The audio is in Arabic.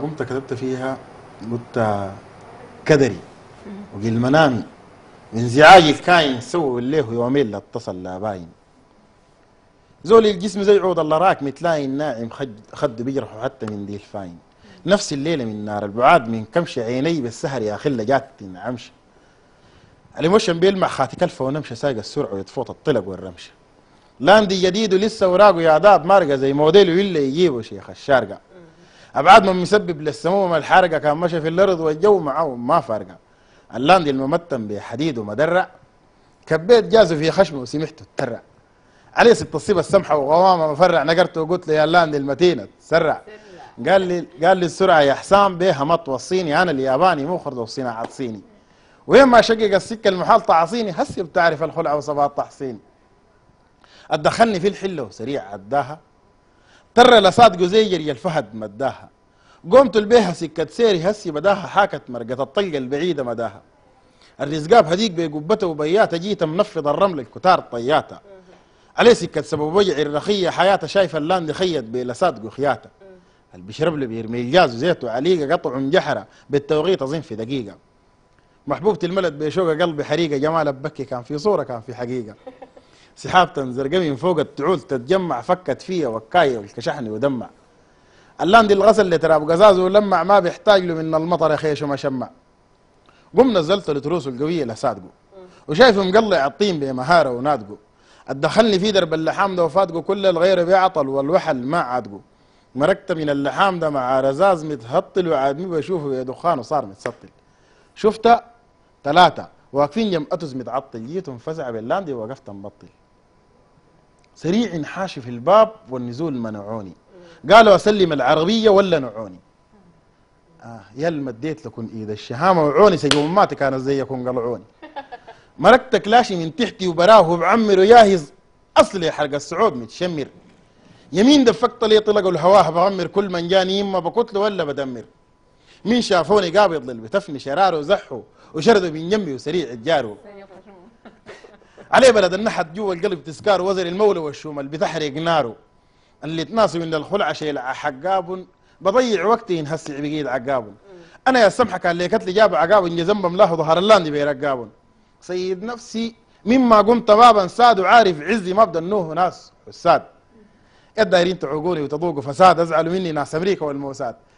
قمت كتبت فيها قلت كدري وقل منامي انزعاجي الكائن سوى الليه يومين لا اتصل لا باين زول الجسم زي عود الله راك متلاين ناعم خد خد بيجرحه حتى من دي الفاين نفس الليلة من نار البعاد من كمش عيني بالسهر يا خلة جات عمش الايموشن بيلمع خاتي كلفة ونمشى ساق السرعة ويتفوت الطلق والرمشة لاندي جديد ولسه وراقه يا داب مارقة زي موديل ولا يجيبه شيخ الشارقة ابعاد من مسبب للسموم الحرقه كان مشى في الارض والجو معه ما فارقه اللاندي الممتن بحديد ومدرع كبيت جازو في خشمه وسمحته ترع عليه ست الصيبة السمحة وغوامة مفرع نقرته وقلت له يا اللاندي المتينة تسرع قال لي قال لي السرعة يا حسام بيها مط الصيني انا الياباني مو خرده الصناعة صيني وين ما شقق السكة المحلطة عصيني هسي بتعرف الخلعة وصباط صيني ادخلني في الحلة وسريع عداها ترى لصاد جزيري الفهد مداها قمت البيها سكة سيري هسي بداها حاكت مرقة الطلقة البعيدة مداها الرزقاب هديك بقبته وبياته جيت منفض الرمل الكتار طياته عليه سكة سبب وجع الرخية حياته شايف اللاند خيط بلصاد قخياته اللي بيشرب لي بيرمي الجاز وزيته عليقة قطع جحرة بالتوقيت أظن في دقيقة محبوبة الملد بيشوق قلبي حريقة جمال بكي كان في صورة كان في حقيقة سحاب تنزرق من فوق التعول تتجمع فكت فيها وكاية والكشحني ودمع دي الغسل اللي تراب قزازه ولمع ما بيحتاج له من المطر يا خيش ما شمع قم نزلت لتروسه القوية لصادقه وشايفه مقلع الطين بمهارة ونادقه ادخلني في درب اللحام ده وفاتقه كل الغير بيعطل والوحل ما عادقه مركت من اللحام ده مع رزاز متهطل وعادمي بشوفه يا دخان وصار متسطل شفت ثلاثة واقفين جنب أتز متعطل جيتهم فزع باللاندي ووقفت مبطل سريع حاش في الباب والنزول منعوني قالوا أسلم العربية ولا نعوني آه يل مديت لكم إيد الشهامة وعوني سيوم مات زي زيكم قلعوني مركتك كلاشي من تحتي وبراه وبعمر وياهز أصلي حرق السعود متشمر يمين دفقت لي طلقوا الهواه بغمر كل من جاني إما بقتله ولا بدمر مين شافوني قابض للبتفني شراره وزحه وشرده بين جنبي وسريع الجاره عليه بلد النحت جوا القلب تسكار وزر المولى والشومل بتحرق ناره اللي تناسوا من الخلع شيء حقاب بضيع وقتي هسي بقيد عقاب انا يا سمحك اللي قتل جاب عقاب ان ذنبم له ظهر اللاندي بيرقاب سيد نفسي مما قمت بابا ساد وعارف عزي مبدا نوه ناس حساد يا دايرين تعوقوني وتذوقوا فساد ازعلوا مني ناس امريكا والموساد